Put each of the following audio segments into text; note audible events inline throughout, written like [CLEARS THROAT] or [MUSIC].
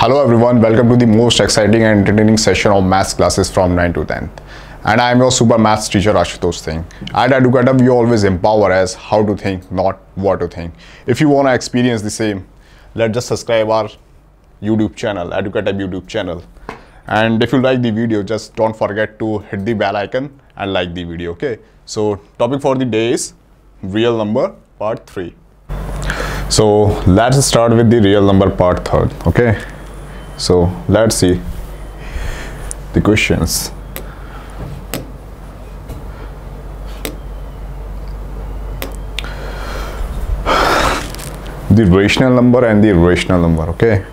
Hello everyone, welcome to the most exciting and entertaining session of maths classes from 9 to 10th. And I am your super maths teacher Ashutosh Singh. At Educata, we always empower as how to think, not what to think. If you want to experience the same, let's just subscribe our YouTube channel, Educata YouTube channel. And if you like the video, just don't forget to hit the bell icon and like the video, okay? So topic for the day is real number part 3. So let's start with the real number part three. okay? So let's see the questions. The rational number and the irrational number, okay?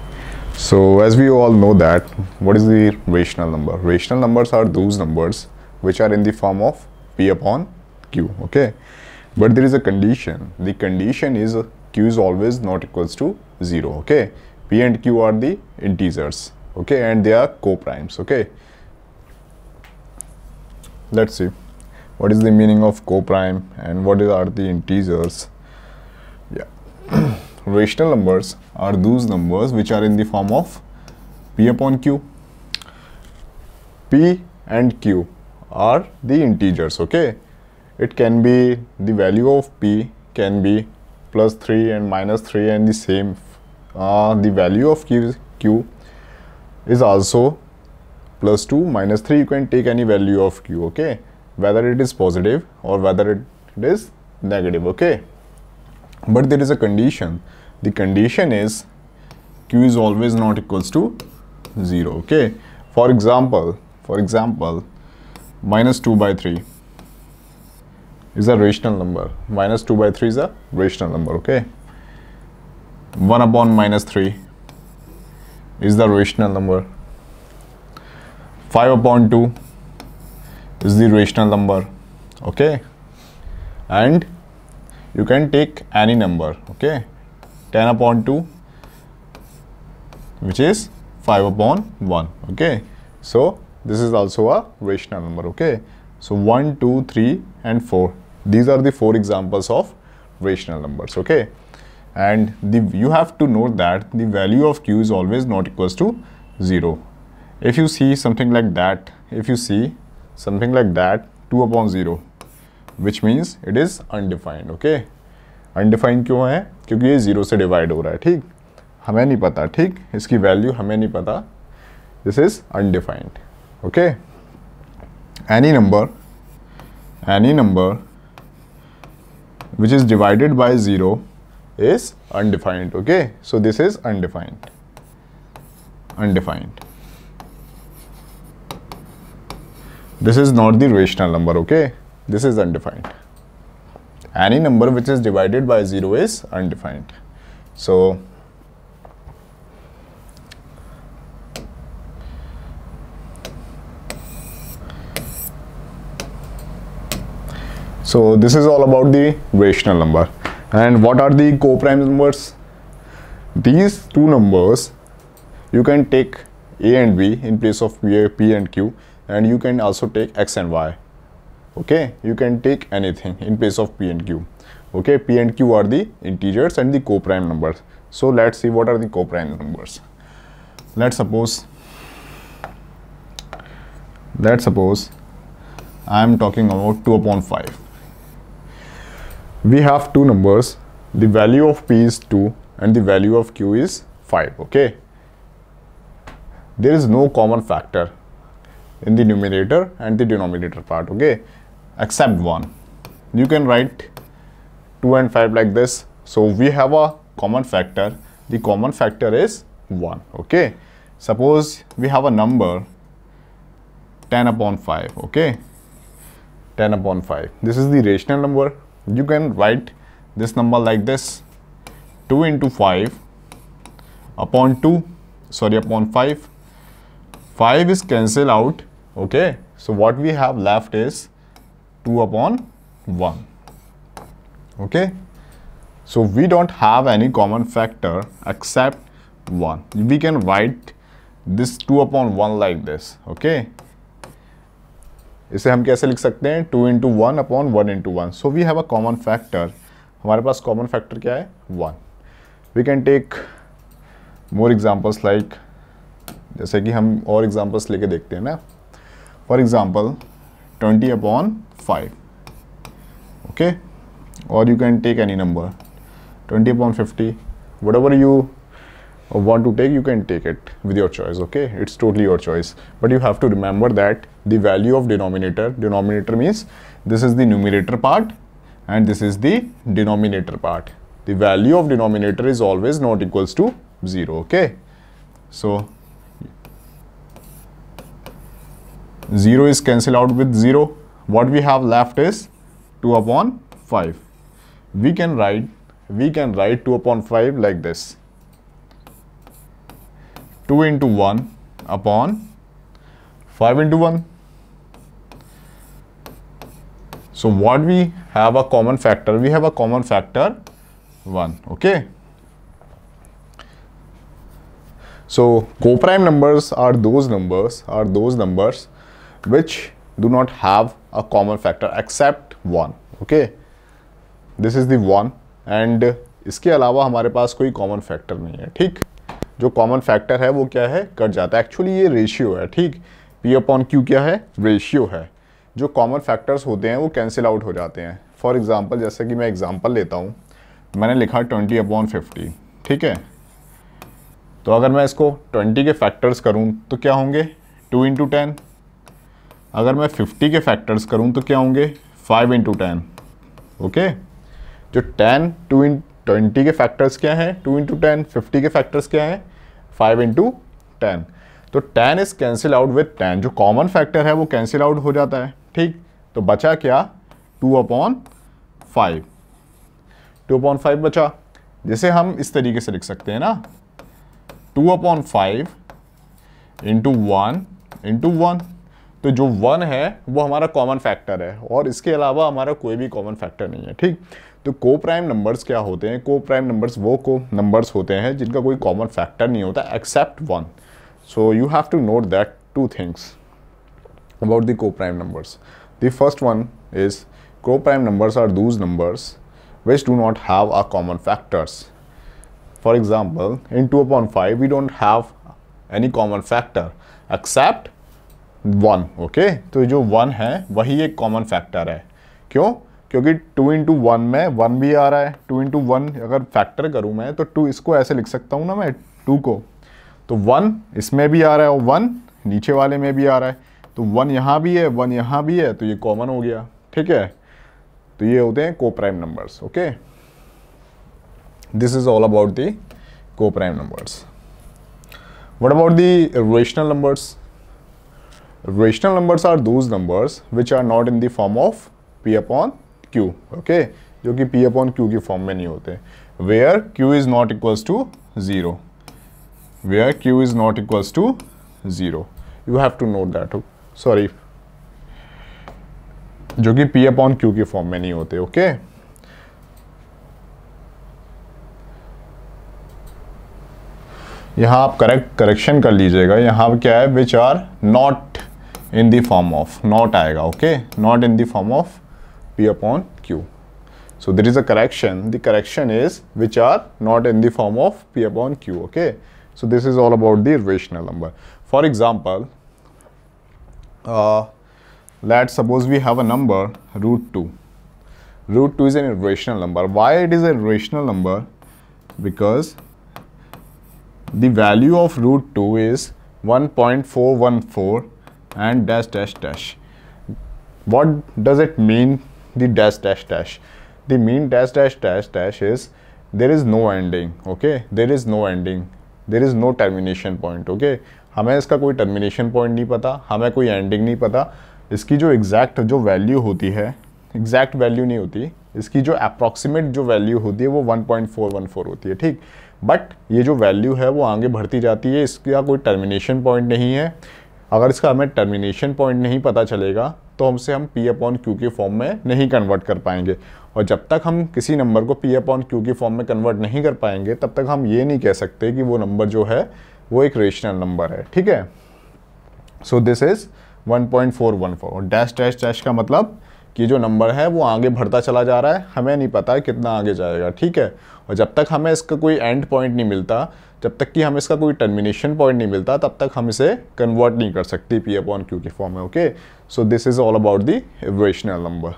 So as we all know that, what is the rational number? Rational numbers are those numbers which are in the form of P upon Q, okay? But there is a condition. The condition is Q is always not equals to 0, okay? p and q are the integers okay and they are co-primes okay let's see what is the meaning of co-prime and what are the integers yeah [CLEARS THROAT] rational numbers are those numbers which are in the form of p upon q p and q are the integers okay it can be the value of p can be plus 3 and minus 3 and the same uh, the value of q, q is also plus 2 minus 3 you can take any value of q okay whether it is positive or whether it is negative okay but there is a condition the condition is q is always not equals to 0 okay for example for example minus 2 by 3 is a rational number minus 2 by 3 is a rational number okay 1 upon minus 3 is the rational number. 5 upon 2 is the rational number. Okay. And you can take any number. Okay. 10 upon 2 which is 5 upon 1. Okay. So this is also a rational number. Okay. So 1, 2, 3 and 4. These are the four examples of rational numbers. Okay and you have to know that the value of q is always not equal to zero if you see something like that if you see something like that 2 upon 0 which means it is undefined okay undefined kyun hai kyunki zero se divide over raha hai theek hame nahi pata theek iski value hame nahi pata this is undefined okay any number any number which is divided by 0 is undefined okay so this is undefined undefined this is not the rational number okay this is undefined any number which is divided by 0 is undefined so so this is all about the rational number and what are the co-prime numbers these two numbers you can take a and b in place of p and q and you can also take x and y okay you can take anything in place of p and q okay p and q are the integers and the co-prime numbers so let's see what are the co-prime numbers let's suppose let's suppose i am talking about 2 upon 5 we have two numbers the value of p is 2 and the value of q is 5 okay there is no common factor in the numerator and the denominator part okay except one you can write 2 and 5 like this so we have a common factor the common factor is 1 okay suppose we have a number 10 upon 5 okay 10 upon 5 this is the rational number you can write this number like this 2 into 5 upon 2 sorry upon 5 5 is cancel out okay so what we have left is 2 upon 1 okay so we don't have any common factor except 1 we can write this 2 upon 1 like this okay इसे हम कैसे लिख सकते हैं two into one upon one into one so we have a common factor हमारे पास common factor क्या है one we can take more examples like जैसे कि हम और एग्जाम्पल्स लेके देखते हैं ना for example twenty upon five okay और you can take any number twenty upon fifty whatever you want to take you can take it with your choice okay it's totally your choice but you have to remember that the value of denominator. Denominator means this is the numerator part and this is the denominator part. The value of denominator is always not equals to 0. Okay. So, 0 is cancelled out with 0. What we have left is 2 upon 5. We can write we can write 2 upon 5 like this. 2 into 1 upon 5 into 1 so what we have a common factor we have a common factor 1 okay so co-prime numbers are those numbers are those numbers which do not have a common factor except 1 okay this is the 1 and इसके अलावा हमारे पास कोई common factor नहीं है ठीक जो common factor है वो क्या है कट जाता है एक्चुअली ये रेशियो है ठीक पी अपॉन क्यू क्या है रेशियो है जो कॉमन फैक्टर्स होते हैं वो कैंसिल आउट हो जाते हैं फॉर एग्ज़ाम्पल जैसे कि मैं एग्ज़ाम्पल लेता हूँ मैंने लिखा ट्वेंटी अपॉन फिफ्टी ठीक है तो अगर मैं इसको ट्वेंटी के फैक्टर्स करूँ तो क्या होंगे टू इंटू टेन अगर मैं फिफ्टी के फैक्टर्स करूँ तो क्या होंगे फाइव इंटू टेन ओके जो टेन टू इन ट्वेंटी के फैक्टर्स क्या हैं टू इंटू टेन फिफ्टी के फैक्टर्स क्या हैं फाइव इंटू टेन तो ten is cancel out with ten जो कॉमन फैक्टर है वो कैंसिल आउट हो जाता है ठीक तो बचा क्या two upon five two upon five बचा जैसे हम इस तरीके से लिख सकते हैं ना two upon five into one into one तो जो वन है वो हमारा कॉमन फैक्टर है और इसके अलावा हमारा कोई भी कॉमन फैक्टर नहीं है ठीक तो को प्राइम नंबर्स क्या होते हैं को प्राइम नंबर्स वो को नंबर्स होते हैं जिनका कोई कॉमन फैक्टर नहीं होता except one so you have to note that two things about the co-prime numbers. The first one is co-prime numbers are those numbers which do not have a common factors. For example, in 2 upon 5, we don't have any common factor except 1, okay? तो जो 1 है, वही एक common factor है. क्यों? क्योंकि 2 into one में one भी आ रहा है 2 इंटू वन अगर फैक्टर करूँ मैं तो 2 इसको ऐसे लिख सकता हूँ ना मैं 2 को तो 1 इसमें भी आ रहा है और 1 नीचे वाले में भी आ रहा है तो वन यहाँ भी है वन यहाँ भी है तो ये कॉमन हो गया ठीक है तो ये होते हैं coprime numbers okay this is all about the coprime numbers what about the rational numbers rational numbers are those numbers which are not in the form of p upon q, okay जो कि p upon q के form में नहीं होते where q is not equals to zero where q is not equals to zero you have to note that sorry जो कि p upon q के form में नहीं होते ओके यहां आप करेक्ट करेक्शन कर लीजिएगा यहां क्या है which are not in the form of not आएगा okay not in the form of p upon q so there is a correction the correction is which are not in the form of p upon q okay so this is all about the rational number for example uh, let's suppose we have a number root 2 root 2 is an irrational number why it is a rational number because the value of root 2 is 1.414 and dash dash dash what does it mean the dash dash dash the mean dash dash dash dash is there is no ending okay there is no ending there is no termination point okay हमें इसका कोई termination point नहीं पता हमें कोई ending नहीं पता इसकी जो एग्जैक्ट जो वैल्यू होती है एग्जैक्ट वैल्यू नहीं होती इसकी जो अप्रॉक्सीमेट जो वैल्यू होती है वो 1.414 होती है ठीक बट ये जो वैल्यू है वो आगे बढ़ती जाती है इसका कोई टर्मिनेशन पॉइंट नहीं है अगर इसका हमें टर्मिनेशन पॉइंट नहीं पता चलेगा तो हमसे हम पी अपॉन क्यू के फॉर्म में नहीं कन्वर्ट कर पाएंगे और जब तक हम किसी नंबर को पी अपॉन क्यू के फॉर्म में कन्वर्ट नहीं कर पाएंगे तब तक हम ये नहीं कह सकते कि वो नंबर जो है वो एक रेशनल नंबर है ठीक है so this is 1.414 four dash dash dash का मतलब कि जो नंबर है वो आगे बढ़ता चला जा रहा है हमें नहीं पता कितना आगे जाएगा ठीक है और जब तक हमें इसका कोई एंड पॉइंट नहीं मिलता जब तक कि हमें इसका कोई टर्मिनेशन पॉइंट नहीं मिलता तब तक हम इसे कन्वर्ट नहीं कर सकते पी एफ ऑन क्यू के फॉर्म में okay so this is all about the rational number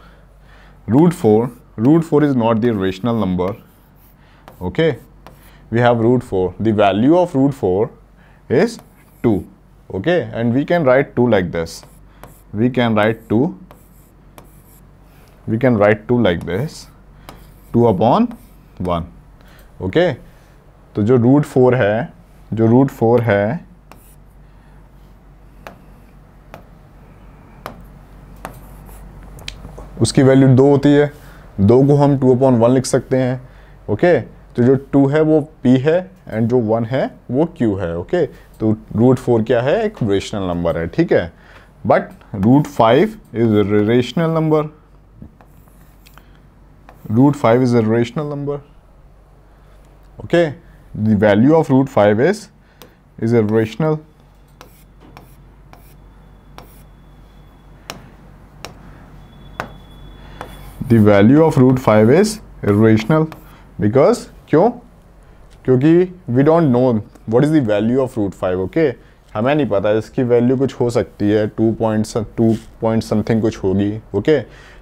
root four root four is not the rational number okay we have root four the value of root four is 2 okay and we can write 2 like this we can write 2 we can write 2 like this 2 upon 1 okay so jo root 4 hai jo root 4 hai उसकी value दो होती है दो को हम two upon one लिख सकते हैं ओके तो जो टू है वो पी है एंड जो वन है वो क्यू है ओके तो रूट फोर क्या है एक रेशनल नंबर है ठीक है but root five is rational number root five is rational number okay the value of root five is is a rational the value of root five is rational because क्यों क्योंकि we don't know what is the value of root five okay हमें नहीं पता इसकी value कुछ हो सकती है two point two point something कुछ होगी ओके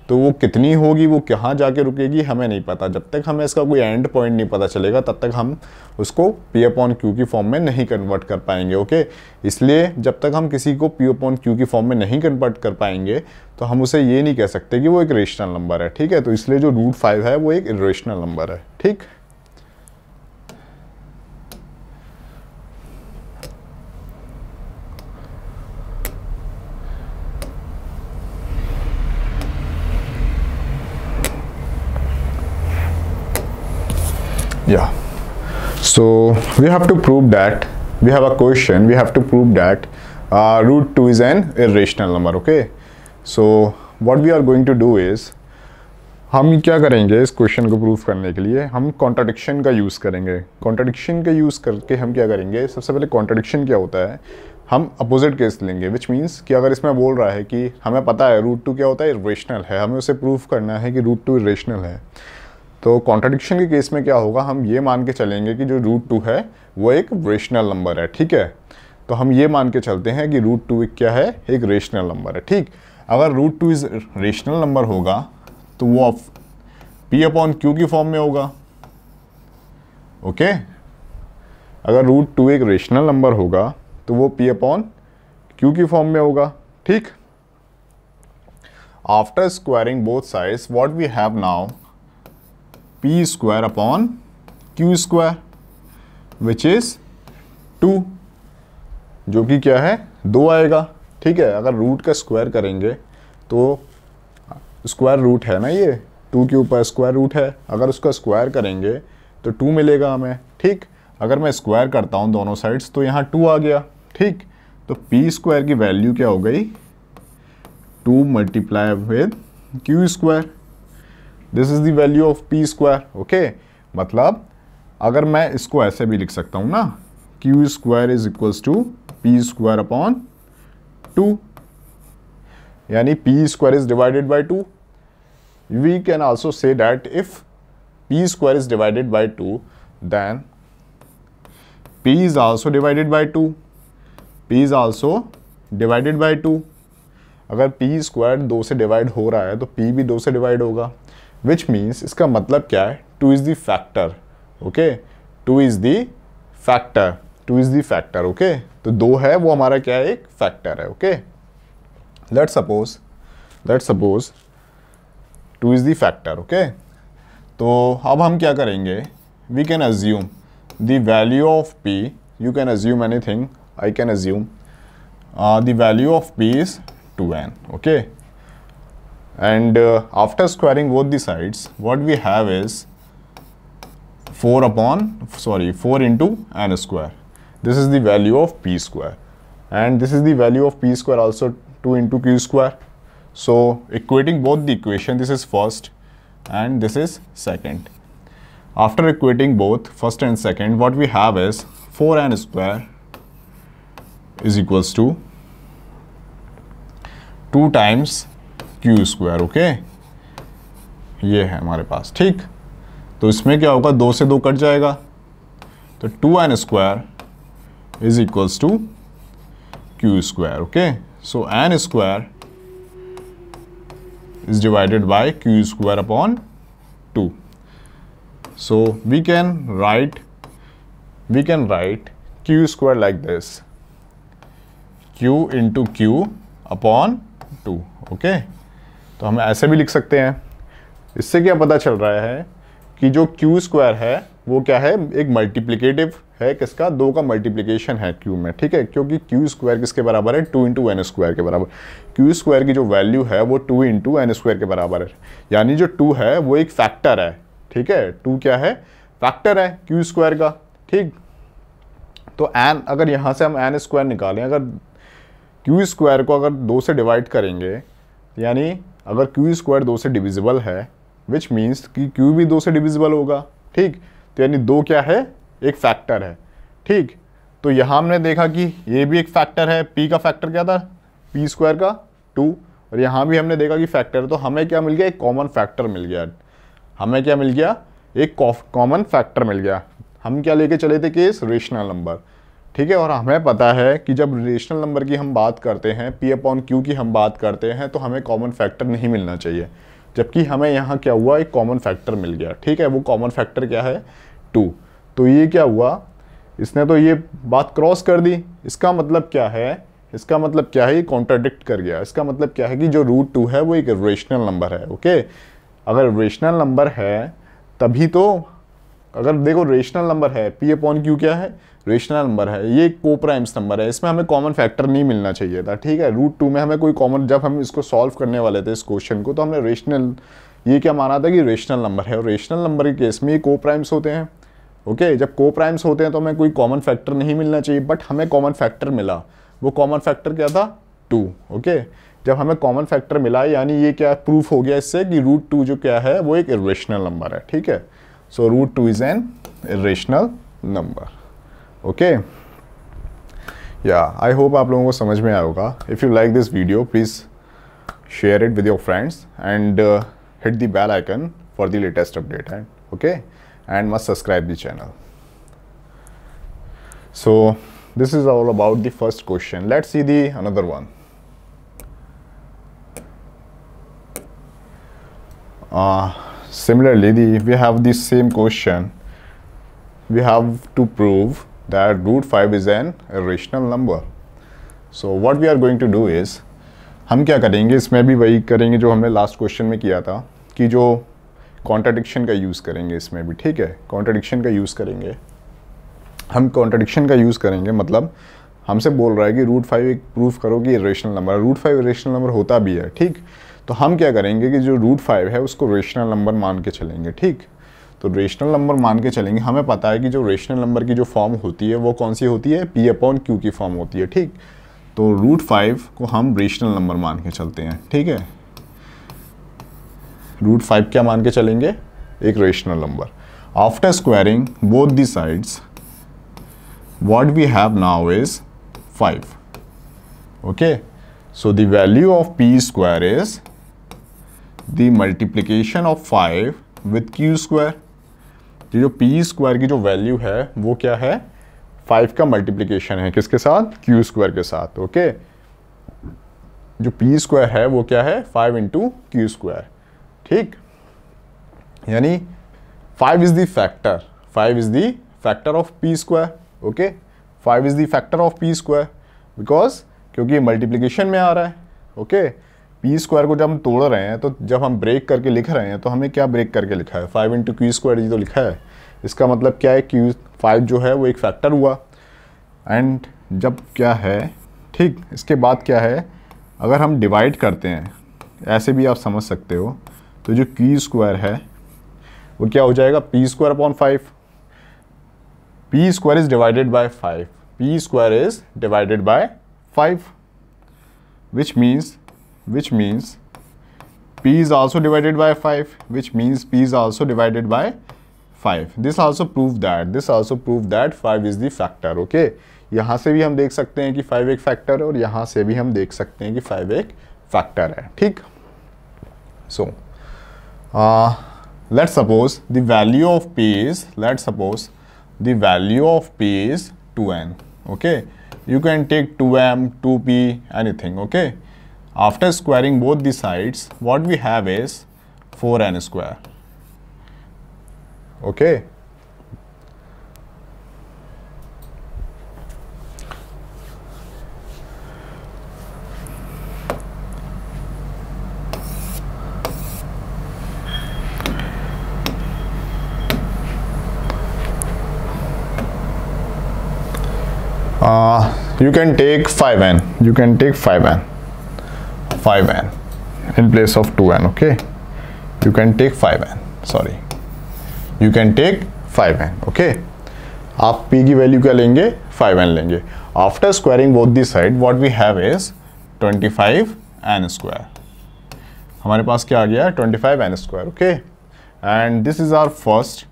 तो वो कितनी होगी वो कहाँ जाके रुकेगी हमें नहीं पता जब तक हमें इसका कोई एंड पॉइंट नहीं पता चलेगा तब तक हम उसको पी अपॉन क्यू की फॉर्म में नहीं कन्वर्ट कर पाएंगे ओके इसलिए जब तक हम किसी को पी अपॉन क्यू की फॉर्म में नहीं कन्वर्ट कर पाएंगे तो हम उसे ये नहीं कह सकते कि वो एक रेशनल नंबर है ठीक है तो इसलिए जो रूट फाइव है वो एक रेशनल नंबर है ठीक yeah so we have to prove that we have a question we have to prove that uh, root 2 is an irrational number okay so what we are going to do is हम क्या करेंगे इस question को prove करने के लिए हम contradiction का यूज़ करेंगे कॉन्ट्रडिक्शन का यूज़ करके हम क्या करेंगे सबसे पहले कॉन्ट्रडिक्शन क्या होता है हम अपोजिट केस लेंगे विच मीन्स कि अगर इसमें बोल रहा है कि हमें पता है रूट टू क्या होता है इरेशनल है हमें उसे प्रूव करना है कि रूट टू इरेशनल है तो कॉन्ट्रडिक्शन के केस में क्या होगा हम ये मान के चलेंगे कि जो रूट टू है वो एक रेशनल नंबर है ठीक है तो हम ये मान के चलते हैं कि रूट टू क्या है एक रेशनल नंबर है ठीक अगर root two is rational number होगा तो वो ऑफ पी अपॉन क्यू की फॉर्म में होगा ओके अगर रूट टू एक रेशनल नंबर होगा तो वो पी अपॉन क्यू की फॉर्म में होगा ठीक after squaring both sides what we have now p square upon q square which is two जो कि क्या है दो आएगा ठीक है अगर रूट का स्क्वायर करेंगे तो स्क्वायर रूट है ना ये टू के ऊपर स्क्वायर रूट है अगर उसका स्क्वायर करेंगे तो टू मिलेगा हमें ठीक अगर मैं स्क्वायर करता हूँ दोनों साइड्स तो यहाँ टू आ गया ठीक तो पी स्क्वायर की वैल्यू क्या हो गई two multiply with q square this is value of p square okay मतलब अगर मैं इसको ऐसे भी लिख सकता हूँ ना q square is equal to p square upon two यानी p square is divided by two we can also say that if p square is divided by two then p is also divided by two p is also divided by two अगर p square दो से divide हो रहा है तो p भी दो से डिवाइड होगा विच मीन्स इसका मतलब क्या है two is the factor okay two is the factor two is the factor okay तो दो है वो हमारा क्या है एक फैक्टर है okay let suppose let suppose two is the factor okay तो अब हम क्या करेंगे we can assume the value of p you can assume anything I can assume the value of p is two n okay and uh, after squaring both the sides what we have is 4 upon sorry 4 into n square this is the value of p square and this is the value of p square also 2 into q square so equating both the equation this is first and this is second after equating both first and second what we have is 4n square is equals to 2 times q square okay ये है हमारे पास ठीक तो इसमें क्या होगा दो से दो कट जाएगा तो two n square is equals to q square okay so n square is divided by q square upon two so we can write we can write q square like this q into q upon two okay तो हम ऐसे भी लिख सकते हैं इससे क्या पता चल रहा है कि जो क्यू स्क्वायर है वो क्या है एक मल्टीप्लिकेटिव है किसका दो का मल्टीप्लिकेशन है क्यू में ठीक है क्योंकि क्यू स्क्वायर किसके बराबर है टू इंटू एन स्क्वायर के बराबर क्यू स्क्वायर की जो वैल्यू है वो टू इंटू एन स्क्वायर के बराबर है यानी जो टू है वो एक फैक्टर है ठीक है टू क्या है फैक्टर है क्यू स्क्वायर का ठीक तो एन अगर यहाँ से हम एन स्क्वायर निकालें अगर क्यू स्क्वायर को अगर दो से डिवाइड करेंगे यानी अगर क्यू स्क्वायर दो से डिविजिबल है विच मीन्स कि क्यू भी दो से डिविजिबल होगा ठीक तो यानी दो क्या है एक फैक्टर है ठीक तो यहाँ हमने देखा कि ये भी एक फैक्टर है पी का फैक्टर क्या था पी स्क्वायर का टू और यहाँ भी हमने देखा कि फैक्टर है तो हमें क्या मिल गया एक कॉमन फैक्टर मिल गया हमें क्या मिल गया एक कॉमन फैक्टर मिल गया हम क्या लेके चले थे केस रेशनल नंबर ठीक है और हमें पता है कि जब रेशनल नंबर की हम बात करते हैं पी अपॉन क्यू की हम बात करते हैं तो हमें कॉमन फैक्टर नहीं मिलना चाहिए जबकि हमें यहाँ क्या हुआ एक कॉमन फैक्टर मिल गया ठीक है वो कॉमन फैक्टर क्या है टू तो ये क्या हुआ इसने तो ये बात क्रॉस कर दी इसका मतलब क्या है इसका मतलब क्या है ये कॉन्ट्राडिक्ट कर गया इसका मतलब क्या है कि जो रूट टू है वो एक रेशनल नंबर है ओके अगर रेशनल नंबर है तभी तो अगर देखो रेशनल नंबर है पी अपॉन क्यू क्या है रेशनल नंबर है ये को प्राइम्स नंबर है इसमें हमें कॉमन फैक्टर नहीं मिलना चाहिए था ठीक है रूट टू में हमें कोई कॉमन जब हम इसको सॉल्व करने वाले थे इस क्वेश्चन को तो हमने रेशनल ये क्या माना था कि रेशनल नंबर है और रेशनल नंबर के केस में ये को प्राइम्स होते हैं ओके जब को प्राइम्स होते हैं तो हमें कोई कॉमन फैक्टर नहीं मिलना चाहिए बट हमें कॉमन फैक्टर मिला वो कॉमन फैक्टर क्या था टू ओके जब हमें कॉमन फैक्टर मिला यानी ये क्या प्रूफ हो गया इससे कि रूट टू जो क्या है वो एक रेशनल नंबर है ठीक है so root two is an rational number Okay. Yeah, I hope आप लोगों को समझ If you like this video, please share it with your friends and uh, hit the bell icon for the latest update and okay and must subscribe the channel so this is all about the first question let's see the another one uh, similarly the, we have the same question we have to prove that root 5 is an irrational number. So what we are going to do is हम क्या करेंगे इसमें भी वही करेंगे जो हमने last question में किया था कि जो कॉन्ट्राडिक्शन का यूज़ करेंगे इसमें भी ठीक है कॉन्ट्राडिक्शन का यूज़ करेंगे हम कॉन्ट्राडिक्शन का यूज़ करेंगे मतलब हमसे बोल रहा है कि रूट फाइव एक प्रूफ करो कि rational number root five rational number होता भी है ठीक तो हम क्या करेंगे कि जो रूट फाइव है उसको रेशनल नंबर मान के चलेंगे ठीक तो रेशनल नंबर मान के चलेंगे हमें पता है कि जो रेशनल नंबर की जो फॉर्म होती है वो कौन सी होती है पी अपॉन क्यू की फॉर्म होती है ठीक तो रूट फाइव को हम रेशनल नंबर मान के चलते हैं ठीक है रूट फाइव क्या मान के चलेंगे एक rational number after squaring both the sides what we have now is five okay so the value of p square is the multiplication of five with q square तो जो पी स्क्वायर की जो value है वो क्या है five का multiplication है किसके साथ क्यू स्क्वायर के साथ ओके जो पी स्क्वायर है वो क्या है फाइव इंटू क्यू स्क्वायर ठीक यानी five is the factor five is the factor of p square okay five is the factor of p square because क्योंकि मल्टीप्लीकेशन में आ रहा है ओके okay? पी स्क्वायर को जब हम तोड़ रहे हैं तो जब हम ब्रेक करके लिख रहे हैं तो हमें क्या ब्रेक करके लिखा है फाइव इंटू क्यू स्क्वायर जी तो लिखा है इसका मतलब क्या है क्यू फाइव जो है वो एक फैक्टर हुआ एंड जब क्या है ठीक इसके बाद क्या है अगर हम डिवाइड करते हैं ऐसे भी आप समझ सकते हो तो जो क्यू स्क्वायर है वो क्या हो जाएगा p square upon five p square is divided by five p square is divided by five which means which means P is also divided by 5, which means P is also divided by 5. This also proved that, this also proved that 5 is the factor, okay. यहाँ से भी हम देख सकते हैं कि 5 एक factor है और यहाँ से भी हम देख सकते हैं कि 5 एक फैक्टर है, ठीक. So, uh, let's suppose the value of P is, let's suppose the value of P is 2n, okay. You can take 2m, 2p, anything, okay. After squaring both the sides, what we have is 4n square. Okay. Uh, you can take 5n you can take 5n 5 n in place of 2 n okay you can take 5 n sorry you can take 5 n okay aap p ki value kya lenge 5 n lenge after squaring both the side what we have is 25 n square hamare paas kya aa gaya 25 n square okay and this is our first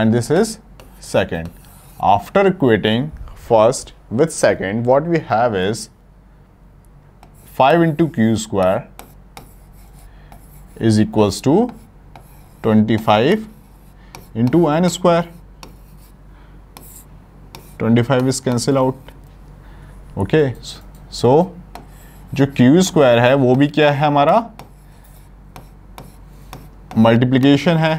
and this is second after equating first with second what we have is 5 into q square is equals to 25 into n square. 25 is cancel out. Okay. So, जो q square है वो भी क्या है हमारा multiplication है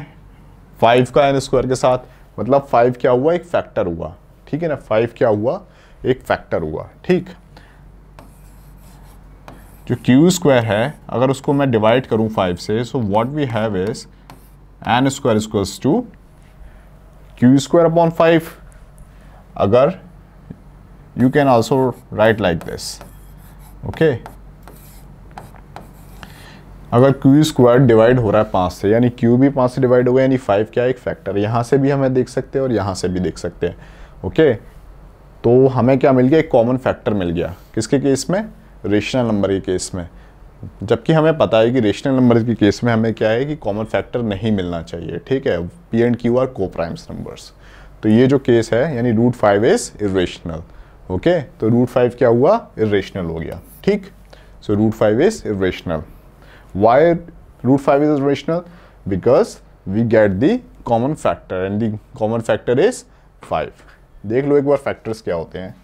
five का N square के साथ मतलब फाइव क्या हुआ एक फैक्टर हुआ ठीक है ना फाइव क्या हुआ एक फैक्टर हुआ ठीक जो क्यू स्क्वायर है अगर उसको मैं डिवाइड करूँ फाइव से so what we have is n square equals to q square upon five अगर you can also write like this okay अगर क्यू स्क्वायर डिवाइड हो रहा है पाँच से यानी क्यू भी पाँच से डिवाइड हो गया यानी फाइव क्या एक फैक्टर यहाँ से भी हमें देख सकते हैं और यहाँ से भी देख सकते हैं ओके okay? तो हमें क्या मिल गया एक कॉमन फैक्टर मिल गया किसके केस में रेशनल नंबर के केस में जबकि हमें पता है कि रेशनल नंबर के केस में हमें क्या है कि कॉमन फैक्टर नहीं मिलना चाहिए ठीक है p and q are coprimes numbers तो ये जो केस है यानी root five is irrational okay तो रूट फाइव क्या हुआ इेशनल हो गया ठीक so root five is irrational why root five is irrational because we get the common factor and the common factor is five देख लो एक बार फैक्टर्स क्या होते हैं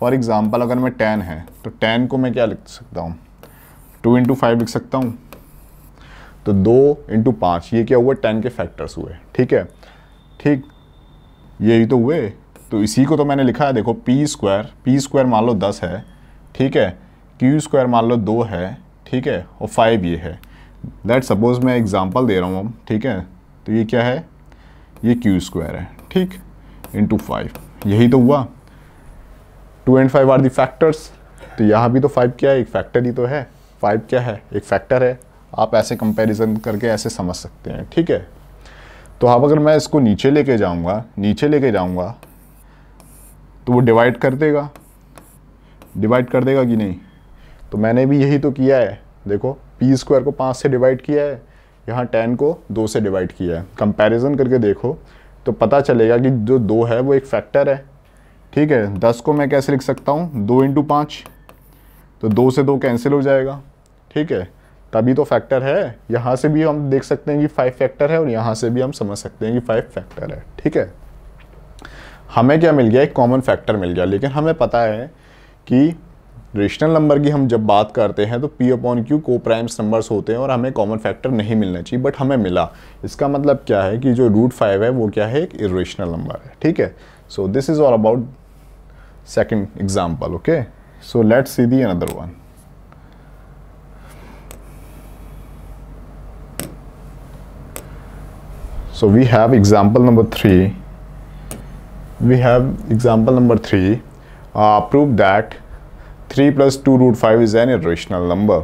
फॉर एग्ज़ाम्पल अगर मैं टेन है तो टेन को मैं क्या लिख सकता हूँ टू इंटू फाइव लिख सकता हूँ तो दो इंटू पाँच ये क्या हुआ टेन के फैक्टर्स हुए ठीक है ठीक यही तो हुए तो इसी को तो मैंने लिखा है देखो पी स्क्वायर पी स्क्वायर मान लो दस है ठीक है क्यू स्क्वायर मान लो दो है ठीक है और फाइव ये है लेट सपोज मैं एग्ज़ाम्पल दे रहा हूँ ठीक है तो ये क्या है ये क्यू स्क्वायर है ठीक इंटू फाइव यही तो हुआ two and five are the factors तो यहाँ भी तो फाइव क्या है एक फैक्टर ही तो है फाइव क्या है एक फैक्टर है आप ऐसे कंपैरिजन करके ऐसे समझ सकते हैं ठीक है तो अब अगर मैं इसको नीचे लेके जाऊँगा नीचे लेके जाऊँगा तो वो डिवाइड कर देगा डिवाइड कर देगा कि नहीं तो मैंने भी यही तो किया है देखो पी स्क्वायर को पाँच से डिवाइड किया है यहाँ टेन को दो से डिवाइड किया है कंपेरिजन करके देखो तो पता चलेगा कि जो दो है वो एक फैक्टर है ठीक है दस को मैं कैसे लिख सकता हूँ दो इंटू पाँच तो दो से दो कैंसिल हो जाएगा ठीक है तभी तो फैक्टर है यहाँ से भी हम देख सकते हैं कि फाइव फैक्टर है और यहाँ से भी हम समझ सकते हैं कि फाइव फैक्टर है ठीक है हमें क्या मिल गया एक कॉमन फैक्टर मिल गया लेकिन हमें पता है कि रेशनल नंबर की हम जब बात करते हैं तो p upon q coprimes numbers होते हैं और हमें कॉमन फैक्टर नहीं मिलना चाहिए बट हमें मिला इसका मतलब क्या है कि जो रूट फाइव है वो क्या है एक इरेशनल नंबर है ठीक है so this is all about second example okay so let's see the another one so we have example number 3 we have example number 3 uh, prove that 3 plus 2 root 5 is an irrational number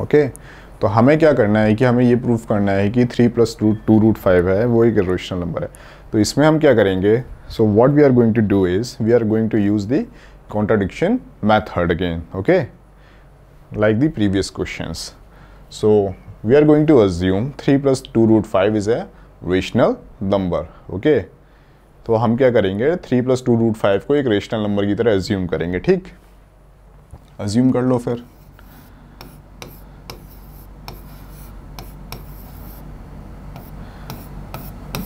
okay okay? तो हमें क्या करना है कि हमें ये proof करना है कि three plus two two root five है वो एक रोशनल नंबर है तो इसमें हम क्या करेंगे So what we are going to do is we are going to use the contradiction method again, okay? Like the previous questions. So we are going to assume 3 plus 2 root 5 is a rational number okay तो हम क्या करेंगे three plus two root five को एक rational number की तरह assume करेंगे ठीक एज्यूम कर लो फिर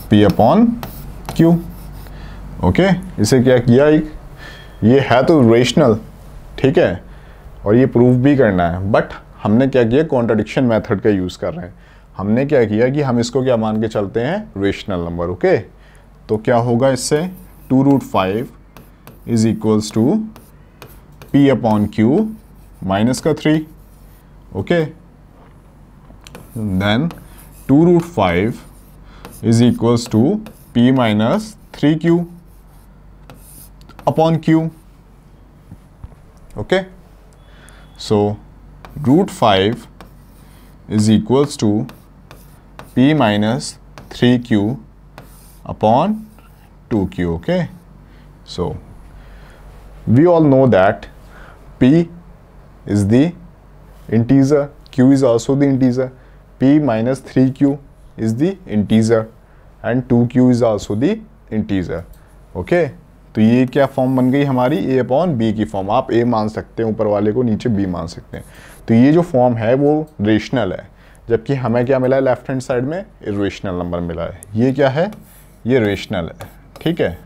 पी अपॉन क्यू ओके इसे क्या किया एक ये है तो रेशनल ठीक है और ये प्रूव भी करना है बट हमने क्या किया कॉन्ट्रडिक्शन मेथड का यूज़ कर रहे हैं हमने क्या किया कि हम इसको क्या मान के चलते हैं रेशनल नंबर ओके तो क्या होगा इससे two root five is equals to p upon q minus का three okay then two root five is equals to p minus three q upon q okay so root 5 is equals to p minus 3q upon 2q okay so we all know that p is the integer q is also the integer p minus 3q is the integer and 2q is also the integer okay तो ये क्या form बन गई हमारी ए upon B की form आप a मान सकते हैं ऊपर वाले को नीचे बी मान सकते हैं तो ये जो फॉर्म है वो रेशनल है जबकि हमें क्या मिला है लेफ्ट हैंड साइड में रेशनल नंबर मिला है ये क्या है ये रेशनल है ठीक है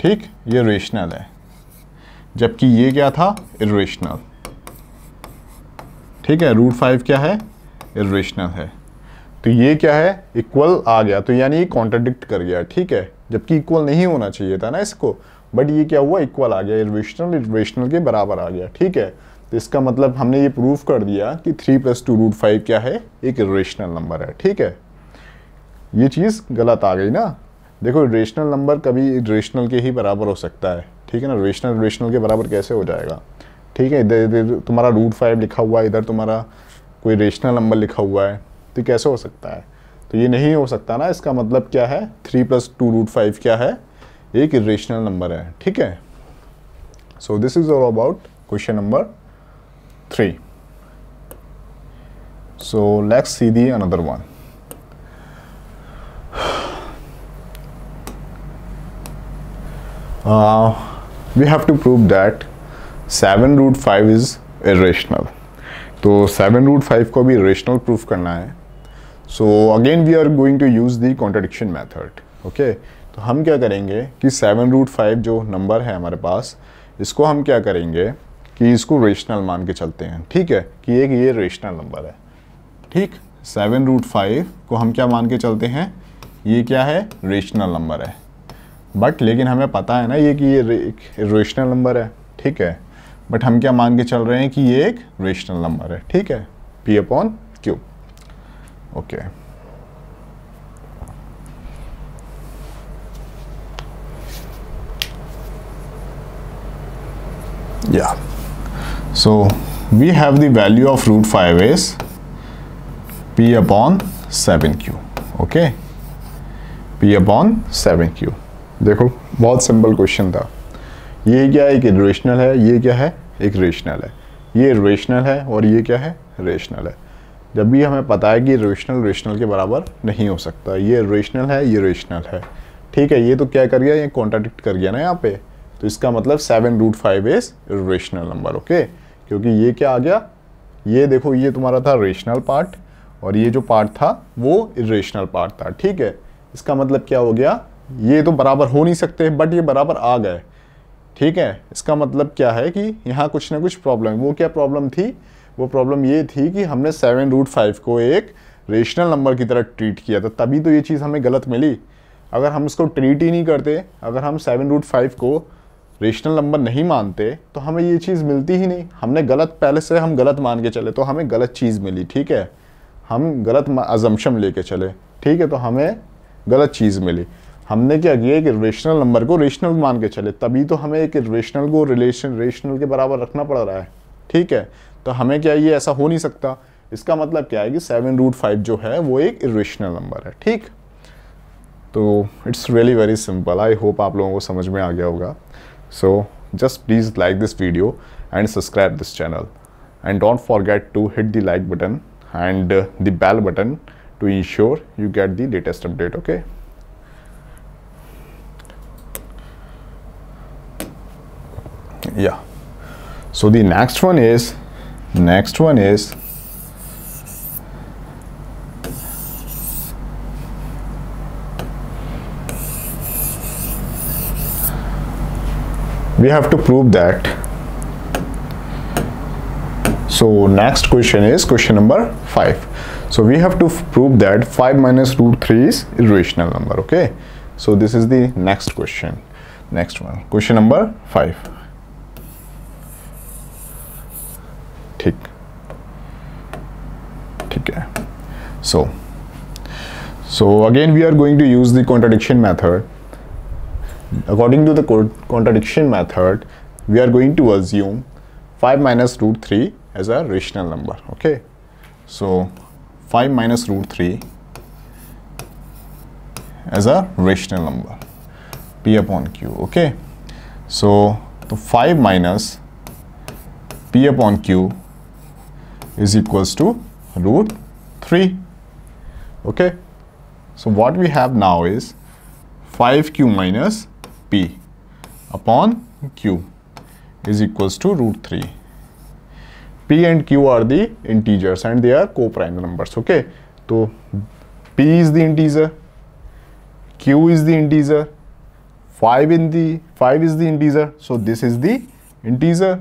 ठीक ये रेशनल है जबकि ये क्या था इेशनल ठीक है रूट फाइव क्या है इेशनल है तो ये क्या है इक्वल आ गया तो यानी ये कॉन्ट्राडिक्ट कर गया ठीक है जबकि इक्वल नहीं होना चाहिए था ना इसको बट ये क्या हुआ इक्वल आ गया इरेशनल इरेशनल के बराबर आ गया ठीक है तो इसका मतलब हमने ये प्रूव कर दिया कि three plus two root five क्या है एक इरेशनल नंबर है ठीक है ये चीज़ गलत आ गई ना देखो रेशनल नंबर कभी रेशनल के ही बराबर हो सकता है ठीक है ना रेशनल रेशनल के बराबर कैसे हो जाएगा ठीक है इधर इधर तुम्हारा रूट फाइव लिखा हुआ है इधर तुम्हारा कोई रेशनल नंबर लिखा हुआ है तो कैसे हो सकता है तो ये नहीं हो सकता ना इसका मतलब क्या है three plus two root five क्या है एक रेशनल नंबर है ठीक है so this is all about question number three so let's see the another one we have to prove that seven root five is is uh, तो seven root five को भी rational proof करना है so again we are going to use the contradiction method okay तो हम क्या करेंगे कि सेवन रूट फाइव जो नंबर है हमारे पास इसको हम क्या करेंगे कि इसको रेशनल मान के चलते हैं ठीक है कि एक ये रेशनल नंबर है ठीक सेवन रूट फाइव को हम क्या मान के चलते हैं ये क्या है रेशनल नंबर है बट लेकिन हमें पता है ना ये कि ये एक रेशनल नंबर है ठीक है बट हम क्या मान के चल रहे हैं कि ये एक रेशनल नंबर है ठीक है p upon okay so we have the value of root five as p upon seven q okay p upon seven q देखो बहुत सिंपल क्वेश्चन था ये क्या है एक रेशनल है ये क्या है एक रेशनल है ये रेशनल है और ये क्या है रेशनल है जब भी हमें पता है कि रेशनल रेशनल के बराबर नहीं हो सकता ये रेशनल है ये रेशनल है ठीक है ये तो क्या कर गया ये कॉन्ट्राडिक्ट कर गया ना यहाँ पे तो इसका मतलब seven root five is rational number okay क्योंकि ये क्या आ गया ये देखो ये तुम्हारा था रेशनल पार्ट और ये जो पार्ट था वो इरेशनल पार्ट था ठीक है इसका मतलब क्या हो गया ये तो बराबर हो नहीं सकते बट ये बराबर आ गए ठीक है इसका मतलब क्या है कि यहाँ कुछ ना कुछ प्रॉब्लम वो क्या प्रॉब्लम थी वो प्रॉब्लम ये थी कि हमने सेवन रूट फाइव को एक रेशनल नंबर की तरह ट्रीट किया था तभी तो ये चीज़ हमें गलत मिली अगर हम इसको ट्रीट ही नहीं करते अगर हम सेवन रूट फाइव को रेशनल नंबर नहीं मानते तो हमें ये चीज़ मिलती ही नहीं हमने गलत पहले से हम गलत मान के चले तो हमें गलत चीज़ मिली ठीक है हम गलत अजम्पन कर चले ठीक है तो हमें गलत चीज़ मिली हमने क्या किया कि रेशनल नंबर को रेशनल मान के चले तभी तो हमें एक रेशनल को रिलेशन रेशनल के बराबर रखना पड़ रहा है ठीक है तो हमें क्या ये ऐसा हो नहीं सकता इसका मतलब क्या है कि सेवन रूट फाइव जो है वो एक इरेशनल नंबर है ठीक तो it's really very simple I hope आप लोगों को समझ में आ गया होगा so just please like this video and subscribe this channel and don't forget to hit the like button and the bell button to ensure you get the latest update okay yeah so the next one is Next one is we have to prove that so next question is question number 5 so we have to prove that 5 minus root 3 is irrational number okay so this is the next question next one question number 5 so so again we are going to use the contradiction method according to the contradiction method we are going to assume 5 minus root 3 as a rational number okay so 5 minus root 3 as a rational number p upon q okay so the 5 minus p upon q is equals to root 3. Okay. So what we have now is 5q minus p upon q is equals to root 3. p and q are the integers and they are co-prime numbers. Okay. So p is the integer, q is the integer, 5 in the 5 is the integer. So this is the integer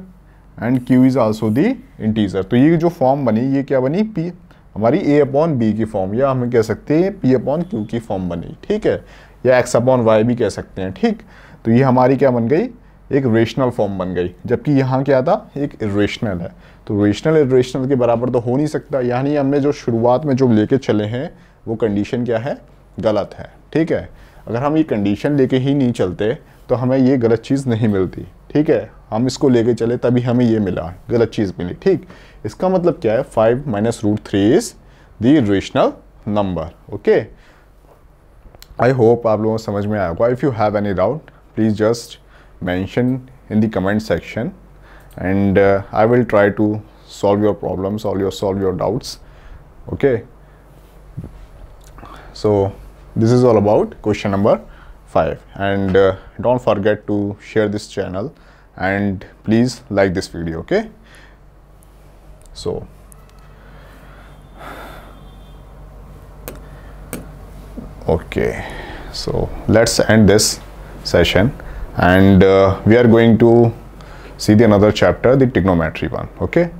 and Q is also the integer तो ये जो form बनी ये क्या बनी P हमारी ए upon B की form या हम कह सकते हैं पी अपॉन क्यू की फॉर्म बनी ठीक है या एक्स अपॉन वाई भी कह सकते हैं ठीक तो ये हमारी क्या बन गई एक रेशनल फॉर्म बन गई जबकि यहाँ क्या था एक रेशनल है तो रेशनल रेशनल के बराबर तो हो नहीं सकता यानी हमने जो शुरुआत में जो लेके चले हैं वो कंडीशन क्या है गलत है ठीक है अगर हम ये कंडीशन लेके ही नहीं चलते तो हमें ये गलत चीज़ नहीं मिलती ठीक है हम इसको लेके चले तभी हमें ये मिला गलत चीज़ मिली ठीक इसका मतलब क्या है five minus root three is the rational number okay I hope आप लोगों को समझ में आया होगा if you have any doubt please just mention in the comment section and I will try to solve your problem solve your solve your doubts okay so this is all about question number five and don't forget to share this channel and please like this video okay so okay so let's end this session and uh, we are going to see the another chapter the trigonometry one okay